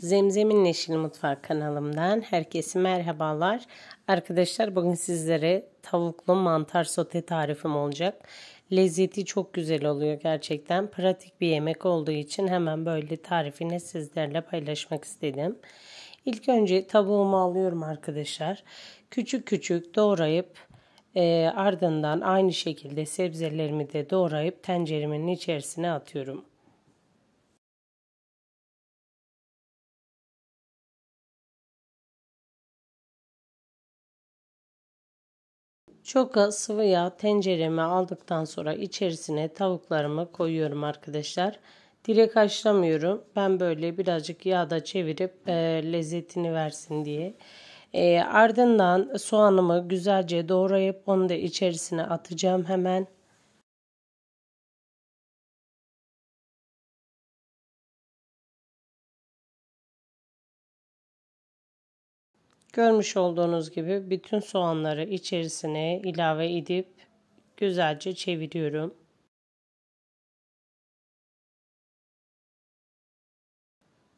Zemzem'in Yeşil Mutfak kanalımdan herkese merhabalar. Arkadaşlar bugün sizlere tavuklu mantar sote tarifim olacak. Lezzeti çok güzel oluyor gerçekten. Pratik bir yemek olduğu için hemen böyle tarifini sizlerle paylaşmak istedim. İlk önce tavuğumu alıyorum arkadaşlar. Küçük küçük doğrayıp e, ardından aynı şekilde sebzelerimi de doğrayıp tenceremin içerisine atıyorum. Çok az sıvı yağ tencereme aldıktan sonra içerisine tavuklarımı koyuyorum arkadaşlar. Direk haşlamıyorum. Ben böyle birazcık yağda çevirip e, lezzetini versin diye. E, ardından soğanımı güzelce doğrayıp onu da içerisine atacağım hemen. Görmüş olduğunuz gibi bütün soğanları içerisine ilave edip güzelce çeviriyorum.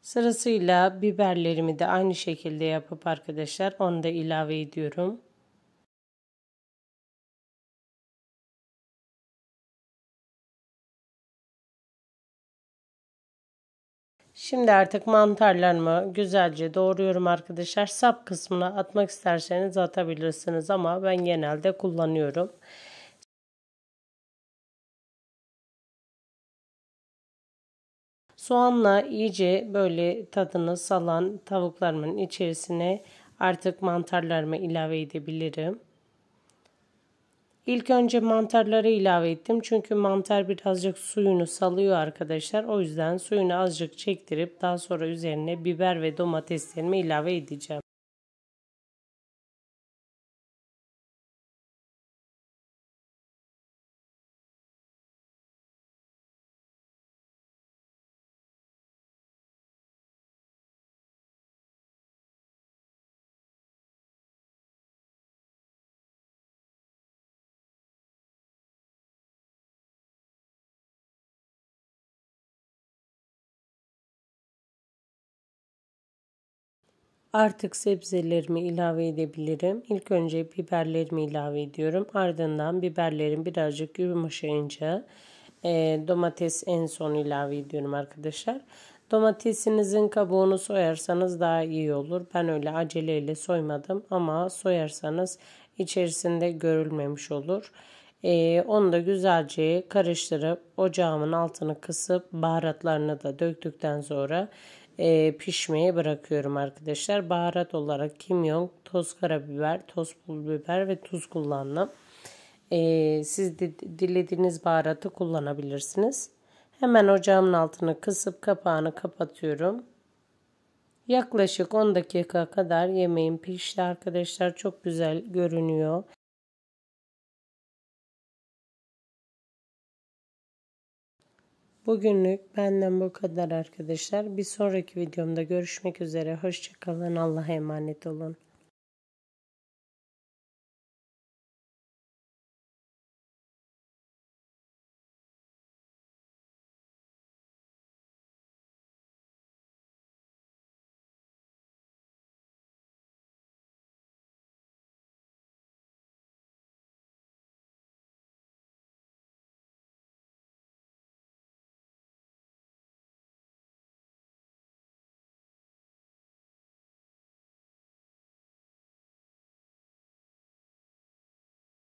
Sırasıyla biberlerimi de aynı şekilde yapıp arkadaşlar onu da ilave ediyorum. Şimdi artık mantarlarımı güzelce doğruyorum arkadaşlar. Sap kısmına atmak isterseniz atabilirsiniz ama ben genelde kullanıyorum. Soğanla iyice böyle tadını salan tavuklarımın içerisine artık mantarlarımı ilave edebilirim. İlk önce mantarları ilave ettim. Çünkü mantar birazcık suyunu salıyor arkadaşlar. O yüzden suyunu azıcık çektirip daha sonra üzerine biber ve domateslerimi ilave edeceğim. Artık sebzelerimi ilave edebilirim. İlk önce biberlerimi ilave ediyorum. Ardından biberlerim birazcık yumuşayınca e, domates en son ilave ediyorum arkadaşlar. Domatesinizin kabuğunu soyarsanız daha iyi olur. Ben öyle aceleyle soymadım ama soyarsanız içerisinde görülmemiş olur. Ee, onu da güzelce karıştırıp ocağımın altını kısıp baharatlarını da döktükten sonra e, pişmeye bırakıyorum arkadaşlar. Baharat olarak kimyon, toz karabiber, toz pul biber ve tuz kullandım. E, siz de, dilediğiniz baharatı kullanabilirsiniz. Hemen ocağımın altını kısıp kapağını kapatıyorum. Yaklaşık 10 dakika kadar yemeğim pişti arkadaşlar. Çok güzel görünüyor. Bugünlük benden bu kadar arkadaşlar. Bir sonraki videomda görüşmek üzere. Hoşçakalın. Allah'a emanet olun.